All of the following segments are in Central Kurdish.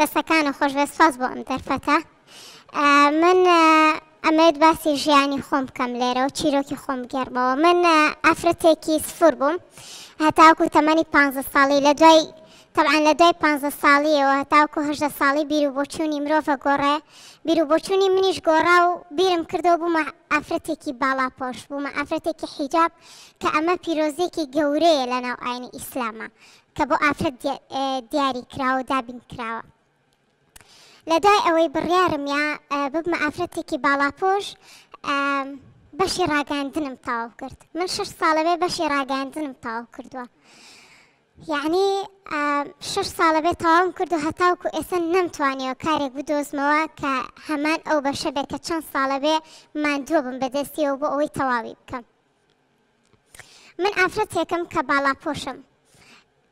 دەستەکانە خۆشبێسپاس بۆ ئەم دەرفەتە من ئەمەد باسی ژیانی خۆم بکەم لێرە و چیرۆکی خۆم گەرمەوە من ئەفرەتێکی سفور بووم هەتاکو تەمەنی پ ساڵی لە دوای طبعاان لە دوای پ ساڵیەوە هەتاکو هەشدە ساڵی بیر و بۆچوونی مرۆڤە گۆڕێ بیر و بۆچوونی منیش گۆڕا و بیرم کردو بوومە ئەفرەتێکی باڵاپۆش بوومە ئەفرەتێکی حیجاب کە ئەمە پیرۆزێکی گەورەیە لە ناو ئاینی ئیسلامە کە بۆ ئافرەت دیاری کراوە دابین کراوە. لەدای ئەوەی بڕیارم یا ببمە ئافرەتێکی باڵاپۆش بەشی ڕاگەاندنم تاو کرد من شش ساڵەوەی بەشی ڕاگەاندنم تاو کردووە یعنی شش ساڵەبێ تاوام کرد و هەتاوکو ئێستا نەمتوانیەوە کارێک بدۆزمەوە کە هەمان ئەو بەشە بێت کە چەند ساڵەبێ مادووە بم بەدەستیەوە بۆ ئەوەی تەواوی بکەم من ئافرەتێکم کە باڵاپۆشم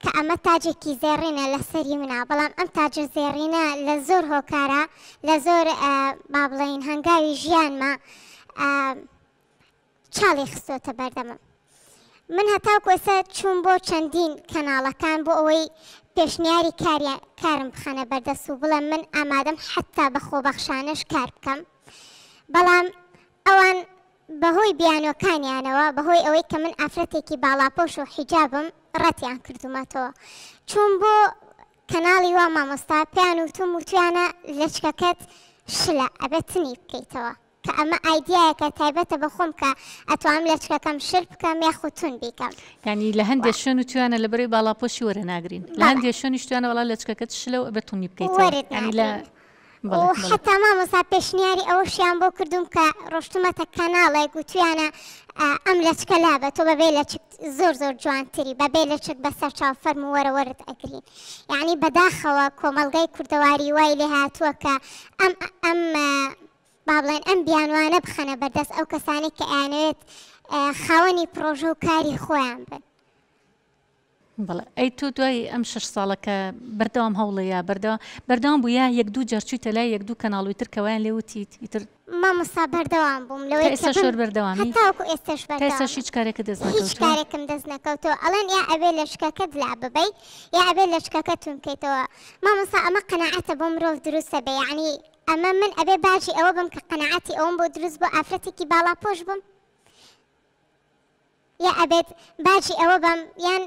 کە ئەمە تاجێکی زێڕینە لە سەری منە بەڵام ئەم تاجر زێڕینە لە زۆر هۆکارە لە زۆر با بڵین هەنگاوی ژیانمە چاڵی خستۆتە بەردەمە. من هەتاوکو ئێستا چوون بۆ چەندین کەناڵەکان بۆ ئەوەی پێشنیاری کارم بخەنە بەردەست و بڵێ من ئامادەم حتا بە خۆبەخشانش کار بکەم. بەڵام ئەوان بەهۆی بیانۆکانیانەوە بەهۆی ئەوەی کە من ئافرەتێکی باڵاپۆش و حیجابم ڕەتیان کردومەتەوە چون بۆ کەناڵی وا مامۆستا پێیان وتم وتیانە لەچکەکەت شلە ئەبەتنی بکەیتەوە کە ئەمە ئایدایەکە تایبەتە بە خۆم کە ئەتوانم لەچکەکەم شر بکەم یاخوتون بیکەم ینی لە هەندێک شوێن وتیانە لە بەری باڵاپۆشی وەرە ناگرین لە هەندێک شوێنی شتوانە وڵا لەچکەکەت شلە ئەبەتونی بکەیت لە حتا مامۆسا پێشنیاری ئەوشیان بۆ کردوم کە ڕۆشتمەتە کەناڵێک و تویانە ئەم لە چکە لابە تۆ بەبێ لە زۆر زۆر جوانتری بەبێ لە چک بەسەر چاوفەرم وەرەوەرت ئەگرین یعنی بەداخەوە کۆمەلگای کوردەواری وای لێ هاتووە کە ئەم ئەم با بڵێن ئەم بیانوانە بخەنە بەردەست ئەو کەسانی کە ئاانوێت خاوەنی پرۆژە و کاری خۆیان بن بڵێ ئەی تو دوای ئەم شش ساڵەکە بەردەوام هەوڵەیە بەردا بەردام بووە یەک دوو جەرچوی تەلای یەک دوو کەناڵوی تر کەوایان لێوتیت ئیتر مامسا بەردەوام بووم لەوە ئێستا شۆر بەردەوامی تاکو ئێستش ئێستاش هیچ کارێکە دەست کارێکم دەست نەکەوتەوە ئەڵەن یا ئەبێ لە شکەکە دلا ببیت یا ئەبێ لە شکەکە تونکەیتەوە مامسا ئەمە قەنەعەتە بۆ مرۆڤ دروستە بە یعنی ئەمە من ئەبێ باجی ئەوە بم کە قەنەعەتی ئەوم بۆ دروست بۆ ئافرەتێکی باڵا پۆش بم یا ئەبێت باجی ئەوە بم یان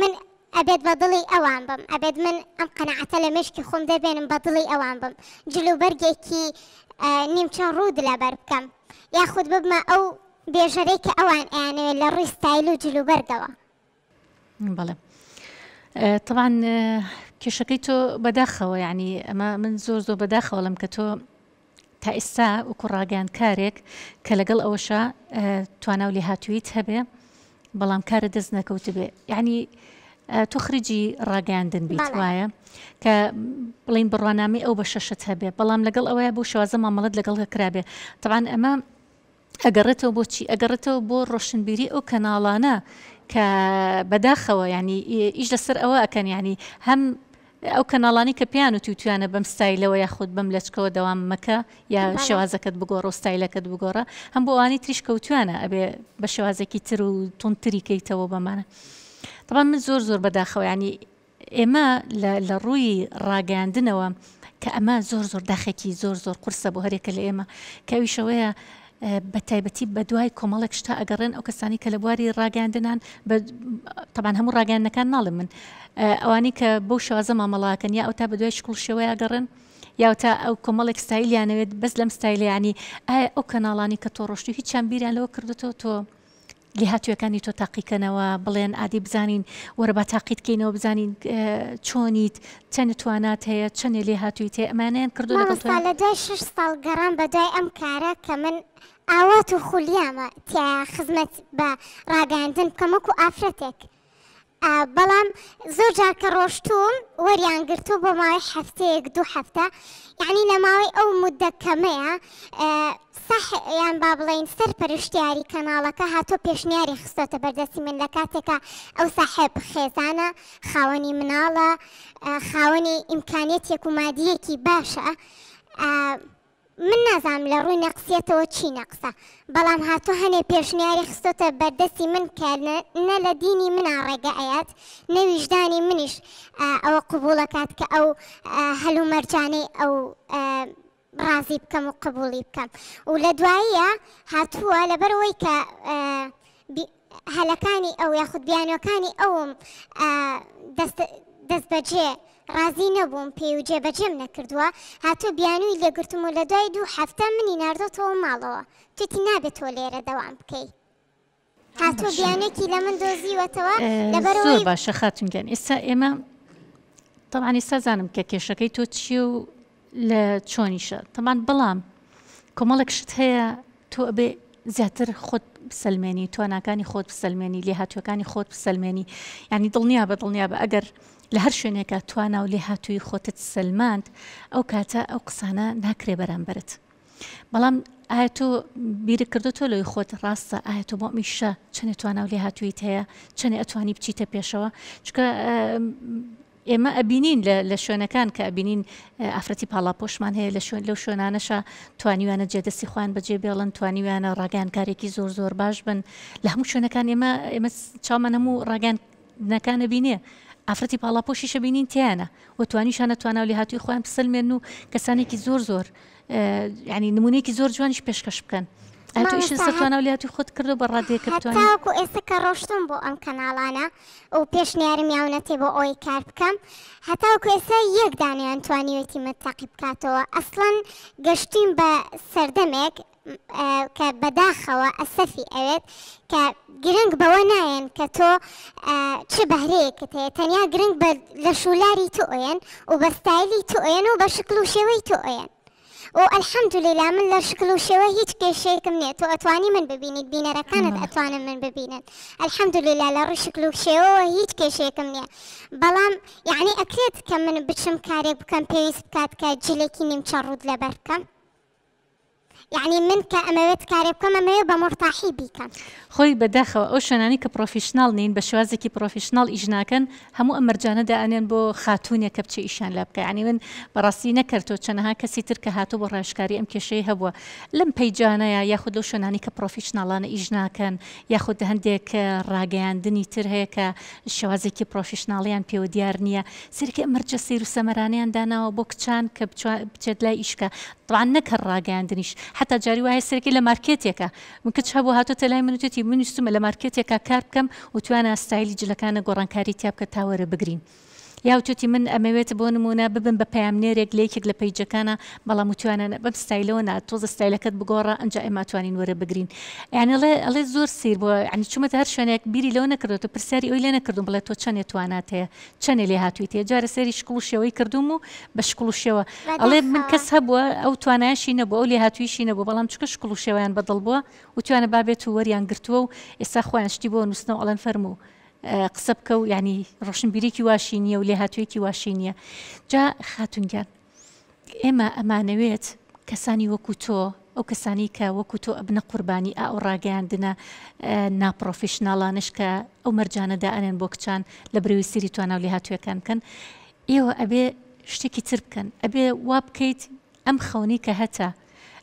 من ئەبێت بە دڵی ئەوان بم ئەبێت من ئەم قەنەعەتە لە مشکی خۆم دەبێنم بە دڵی ئەوان بم جلوبەرگێکی نیمچەند ڕوود لەبەر بکەم یاخود ببمە ئەو بێژەرێکی ئەوان ئەیانێ لە ڕی ستایل و جلوبەردەوە بڵێ طبعاان کێشەکەی تۆ بەداخەوە ینی ئەمە من زۆر زۆر بەداخەوە لەم کە تۆ تا ئێستا و کوڕاگەان کارێک کە لەگەڵ ئەوەشە تواناو لێ هاتوویت هەبێ بەڵام کارە دەست نەکەوت بێ یعنی تۆ خرجی ڕاگەاندن بیت وایە کە بڵین بڕوانامی ئەو بە شەشت هەبێ بەڵام لەگەڵ ئەوەیە بۆ شوازە مامەڵت لەگەڵ هەکرابێ تەوان ئەمە ئەگەڕێتەوە بۆچی ئەگەڕێتەوە بۆ ڕۆشنبیری ئەو کەناڵانە کە بەداخەوە ینی ئیش لەسەر ئەوە ئەکەن ینی هەم ئەو کەناڵانی کە پیان و تووتیانە بەم ستایلەوە یاخود بەم لەچکەوە دەوام مەکە یا شێوازەکەت بگۆڕ و ستایلەکەت بگۆڕە هەم بۆ ئەوانی تریشکەوتوانە ئەبێ بە شێوازێکی تر و تونتری کەیتەوە بەمانە. طبعا من زۆر زۆر بەداخەوەیانی ئێمە لە ڕووی ڕاگەاندنەوە کە ئەمە زۆر زۆر داخێکی زۆر زۆر قرسە بۆ هەرێکە لە ئێمە کەویشەوەیە بە تایبەتی بە دوای کۆمەڵێک شتا ئەگەڕێن ئەو کەسانی کە لە بواری ڕاگەاندنان تەبان هەموو ڕاگەاندەکان ناڵم من ئەوانی کە بەو شوازە مامەڵاکەن یا ئەو تا بە دوای شکڵ شێوەیە گەڕن یاوتا ئەو کۆمەڵێک ستایلیانەوێت بەس لەم ستایلیانی ئایا ئەو کەناڵانی کە تۆ ڕۆشتی هیچیان بیریان لەوە کردوەوە تۆ لێهاتوەکانی تۆ تاقیکەنەوە بڵێن ئادی بزانین وەرە با تاقیتکەینەوە بزانین چۆنیت چەند توانات هەیە چەندێ لێهاتووی تێ ئەمانیان کردو لە ساڵ لەدای شش ساڵ گەڕان بەدای ئەم کارە کە من ئاوات و خولیامە تیا خزمەت بە ڕاگەاندن بکەمەک و ئافرەتێک بەڵام زۆر جارکە ڕۆشتوم وەریان گرتو بۆ ماوەی هەفتەیەک دوو هەفتە یعنی لە ماوەی ئەو مدەکەمەیە سەحیان با بڵین سەر پەرشتیاری کەناڵەکە هاتۆ پێشنیاری خستۆتە بەردەستی من لە کاتێکە ئەو ساحب خێزانە خاوەنی مناڵە خاوەنی ئیمکانێتێک و مادیەکی باشە. من نازام لە ڕووی نەقسیەتەوە چی نەقسە بەڵام هاتوو هەنێ پێشنیاری خستۆتە بەردەستی من کردنە نە لە دینی منە ڕێگە ئەیات نەویژدانی منیش ئەوە قوبولەکات کە ئەو هەلومەرجانەی ئەو ڕازی بکەم و قبولی بکەم و لە دواییە هاتووە لەبەرەوەی کە هەلەکانی ئەو یاخود بیانەکانی ئەوم دەست بەجێ ڕازی نەبووم پێی و جێبەجێم نەکردووە هاتۆ بیانووی لێگرتم و لە دوای دوو هەفتە منی نردۆتەوە ماڵەوە توتی نابێت تۆ لێرە دەوام بکەیت. هاتۆ بیانێکی لە من دۆزیوەتەوە لەبەرەوەی باشە خاتونگەن ئێستا ئێمە تەوانی سازانم کە کێشەکەی تۆ چی و لە چۆنیشە تەمان بەڵام کۆمەڵێک شت هەیە تۆ ئەبێ زیاتر خۆت بسلمێنی تواناکانی خۆت بسلمێنی لێ هاتوەکانی خۆت بسلمێنی ینی دڵنیا بە دڵنیا بە ئەگەر لە هەر شوێنێکە توانا و لێ هاتووی خۆتت سلماند ئەو کاتە ئەو قسانە ناکرێ بەرامبرت. بەڵام ئایا تۆ بیرە کردوەوە لەوی خۆت ڕاستە ئایا تۆ بۆ میشە چنێ توانە و لێ هاتوویت هەیە چنێ ئەتوانی بچیتە پێشەوە چکە ئێمە ئەبینین لە شوێنەکان کە ئەبینین ئافرەتی پاڵاپۆشمان هەیە لە شوێن لەو شوێنانەشە توانیوانە جێدەستی خوان بەجێ بێڵن توانیوانە ڕاگەانکارێکی زۆر زۆر باش بن لە هەموو شوێنەکان ئێمە ئێمە چاومە هەموو ڕاگەانەکانە بینێ ئافرەتی پاڵاپۆشی شەبینین تیانە و توانیشانە توانە لە هاتووی خوان پسلمێن و کەسانێکی زۆر زۆر ینی نمونونێکی زۆر جوانیش پێشکەش بکەن. ئەتویشن سەتوانە ولاتی خۆت کردو بە ڕادێکردتاکو ئێستا کە ڕۆشتم بۆ ئەم کەناڵانە و پێشنیارم یاونەتێ بۆ ئەوی کار بکەم هەتاوکو ئێستا یەک دانیان توانیوەتی متتەقی بکاتەوە ئەسڵەن گەشتیم بە سەردەمێک کە بەداخەوە ئەسەفی ئەوێت کە گرنگ بەوە نایەن کە تۆ چ بەهرەیەکت هەیە تەنیا گرنگ لە شولاری تۆ ئۆێن و بە ستایلی تۆ ئۆێن و بە شکل و شێوەی تۆ ئۆێن و ئەلحەمدولیلا من لە شکل و شێوە هیچ کێشەیەکم نێت تۆ ئەتوانی من ببینیت بینەرەکانت ئەتوانم من ببینن ئەلحەمدولیلا لە ڕوو شکل و شێوەوە هیچ کێشەیەکم نییە بەڵام یعنی ئەکرێت کە من بچم کارێک بکەم پێویست بکات کە جلێکی نیمچە ڕوود لەبەر بکەم یعنی من کە ئەمەوێت کارێ بکەم ئەمەوێت بە مرتاحی بیکەم خۆی بەداخەوە ئەو شوێنانی کە پرۆفیشنال نین بە شێوازێکی پرۆفیشنال ئیژناکەن هەموو ئەمەرجانە دائنێن بۆ خاتونە کە بچێ ئیشان لە بکە ینی من بەڕاستی نەکردۆ چەنەها کەسی تر کە هاتوو بۆ ڕاشکاری ئەم کێشەی هەبووە لەم پەیجانەیە یاخود لەو شوێنانی کە پرۆفیشنناڵانە ئیژناکەن یاخود هەندێک ڕاگەیاندنی تر هەیە کە شێوازێکی پرۆفیشنناڵیان پێوە دیار نییە سرکە ئەمەرجە سیر و سەمەرانیان داناوە بۆ کچان کە بچێت لای ئیشکە طبعاان نەکە ڕاگەاندنیش حتا جاری وایە سەرەکی لە مارکێتێکە من کچ هەبوو هاتو تەلای منوتێتی منیستمە لە مارکێتێکە کار بکەم و توانە ئاستایلی جلەکانە گۆڕانکاری تیا بکە تاوەرە بگرین. یاوتوتی من ئەمەوێت بۆ نمونە ببن بە پامنێرێک لێکێک لە پیجەکانە بەڵام وتوانە بەم ستایلەوە نا تۆزە ستایلەکەت بگۆڕە ئەنج ئەماتوانین وەرە بگرین یانڵێ ئەڵێ زۆر سیر بۆ ئەنی چومەت هەر شوێنێک بیری لەو نەکردێت و پرسیاری ئەوی لێ نەکردم بڵێ تۆ چەندێت توانات هەیە چەندێ لێ هاتوویت هەیە جارە سەری شکڵوشەوەی کردوم و بە شکڵوشەوە ئەڵێ من کەس هەبووە ئەو توانایشی نەبوو ئەو لێ هاتوویشی نەبوو بەڵام چکە شکڵوشەوەیان بەدڵ بووە وتوانە بابێت و وەریان گرتووە و ئێستا خۆیان شتی بۆ نووسنەوە ئەڵەن فەرموو قسە بکە و ینی ڕۆشنبیرێکی واشی نییە و لێ هاتوویەکی واشی نییە جا خاتونگەر ئێمە ئەمانەوێت کەسانی وەکو تۆ ئەو کەسانی کە وەکو تۆ ئەبنە قوربانی ئا ئەو ڕاگەیاندنە ناپۆفیشنناڵانش کە ئەو مەرجانەدا ئەنێن بۆ کچان لە برێوی سری توانە و لێ هاتوویەکان بکەن ئێوە ئەبێ شتێکی تر بکەن ئەبێ وا بکەیت ئەم خەونی کە هەتا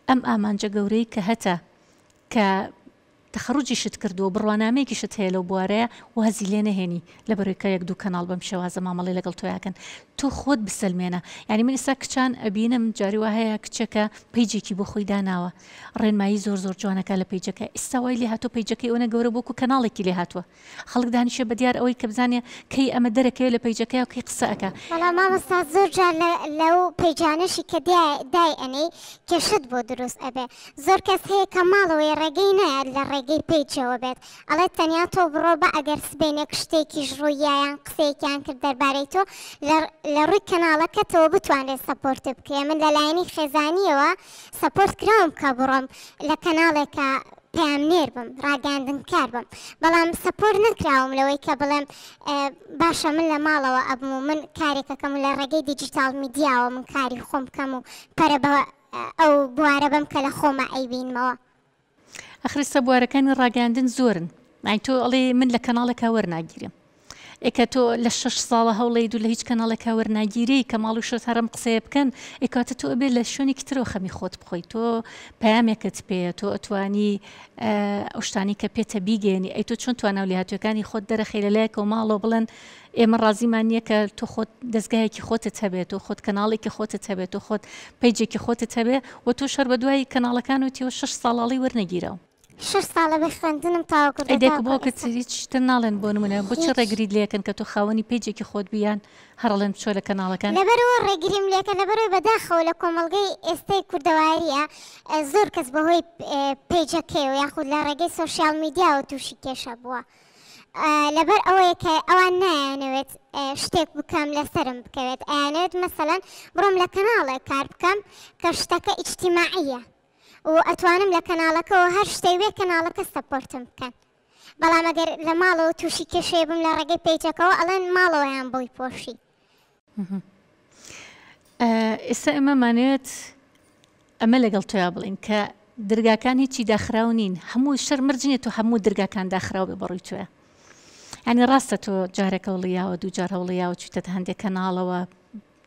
ئەم ئامانجە گەورەی کە هەتا کە تەخەڕوجیشت کردو بڕوانامەیەکیشت هەیە لەو بوارەیە و هەزی لێ نەهێنی لە بەرێکە یەک دوو کەناڵ بەم شێوازە مامەڵی لەگەڵ تۆیاکەن تۆ خۆت بسلمێنە یعنی من ئستا کچان ئەبینم جاریوا هەیە کچەکە پیجێکی بۆ خۆی داناوە ڕێنمایی زۆر زۆر جوانەکە لە پیجەکە ئێستاوای لێ هاتۆ پیجەکەی ئەوە گەورە بۆکو کەناڵێکی لێ هاتووە خەڵک دانیشە بە دیار ئەوەی کە بزانێ کەی ئەمە دەرەکەی لە پیجەکەی و کەی قسەکە بەڵام مامەستا زۆر جار لەو پیجانشی کە دای ئەنەی کێشت بۆ دروست ئەبێ زۆر کەس هەیە کە ماڵەوەی ڕێگەی نایە لە ڕێگەی پیجەوە بێت ئەڵێ تەنیا تۆ بڕۆ بە ئەگەر سبێنێک شتێکی ژڕووییان قسێکیان کرد دەربارەی تۆ لە ڕووی کەناڵەکەتەوە بتوانێت سپۆرت بکە من لەلایەنی خێزانیەوە سپۆرت کراوم کە بڕۆم لە کەناڵێکە پامنێر بم ڕاگەاندن کار بم بەڵام سپۆر نکراوم لەوەی کە بڵێم باشە من لە ماڵەوە ئەبم و من کارێکەکەم و لە ڕێگەی دیجیتال میدیاوە من کاری خۆم بکەم و پەرە بەوە ئەو بوارە بم کە لە خۆمە ئەیبینمەوە ئەخرستە بوارەکانی ڕاگەاندن زۆرن ئای تۆ ئەڵێ من لە کەناڵێکە وەرناگیرم ئێکە تۆ لە شش ساڵە هەوڵی دوو لە هیچ کەناڵێکا وەرناگیری کە ماڵ و شت هەرم قسەیە بکەن ئێکاتە تۆ بێ لە شوێنی کترۆ خەمی خۆت بخۆی تۆ پامێکت پێ تۆ ئەتوانی ئەوشتانی کە پێتە بیگەێنی ئەی تۆ چۆن توانە لاتوەکانی خۆت دەرەخی لەلایەکە و ماڵۆ بڵێن ئێمە ڕازیمان نییە کە تۆ خۆت دەستگایەکی خۆتت هەبێت و خۆت کەناڵێکی خۆتت هەبێت و خۆت پیجێکی خۆتت هەبێ و تۆ شەر بە دوایی کەناڵەکان و تیوە شش ساڵاڵی وەرنەگیرەوە شش ساڵە بە خوێندنم تاوکردێک بۆ کە چریتر ناڵێن بۆ نمونە بچی ڕێگریت لەکەن کە تۆ خاوەنی پێجێکی خۆت بیان هەڕڵێن چۆ لە کەناڵەکان لەبەرەوە ڕێگریم لەکە لەبەرەوە بەداخەوە لە کۆمەلگەی ئێستای کوردەواریە زۆر کەس بەهۆی پێجەکەی و یاخود لە ڕێگەی سوۆسیال میدیا و تووشی کێشە بووە. لەبەر ئەوەیە کە ئەوان نایانەوێت شتێک بکەم لەسرم بکەوێت ئەیانەوێت مەسەەن بڕۆم لە کەناڵێک کار بکەم کە شتەکە ئیجتیماعیە. و ئەتوانم لە کەناڵەکەەوە هەر شتەیوێ کەناڵەکە سەپۆرتم بکەن بەڵام ئەگەر لە ماڵەوە تووشی کێشێ بم لە ڕێگەی پێیچەکەەوە ئەڵەن ماڵەوەیان بۆی پۆشی ئێستا ئەمەمانوێت ئەمە لەگەڵ تۆیا بڵین کە دەرگاکانی چی داخراو نین هەموو شەر مرجێت و هەموو دەرگاکان داخراو بێ بەڕووی توێ ینی ڕاستە تۆ جارێکە وڵیاوە دوو جار هەوڵیاوە چیتە هەندێک کەناڵەوە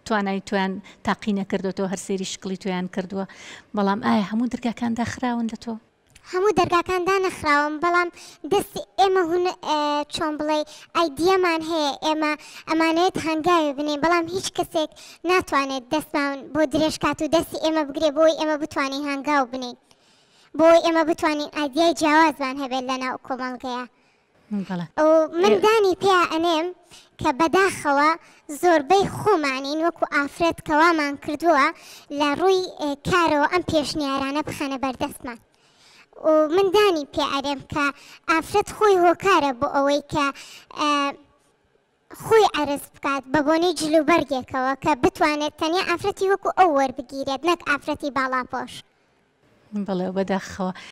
توانای تویان تاقی نەکردوەوە هەر سێری شکلی تویان کردووە بەڵام ئایا هەموو دەرگاکان داخراون لە تۆ هەموو دەرگاکاندا نەخراوم بەڵام دەستی ئێمە هون چۆن بڵێ ئایدیەمان هەیە ئێمە ئەمانێت هەنگاوی بنێ بەڵام هیچ کەسێک ناتوانێت دەستمان بۆ درێژکات و دەستی ئێمە بگرێ بۆی ئێمە بتوانین هەنگاو بنین بۆی ئێمە بتوانین ئایدیای جیاوازمان هەبێت لەناو کۆمەڵگەیە. ئەو مندانی پێ ئەنێم کە بەداخەوە زۆربەی خۆمانین وەکو ئافرەت کەوامان کردووە لە ڕووی کارەوە ئەم پێشنیارانە بخەنە بەردەستمان. مندانی پێ ئەرێم کە ئافرەت خۆی هۆکارە بۆ ئەوەی کە خۆی ئەرز بکات بە بۆنی جلوبەرگێکەوە کە بتوانێت تەنیا ئافرەتی وەکو ئەو وەربگیرێت نەک ئافرەتی باڵاپۆش. بڵێ بەداخەوە.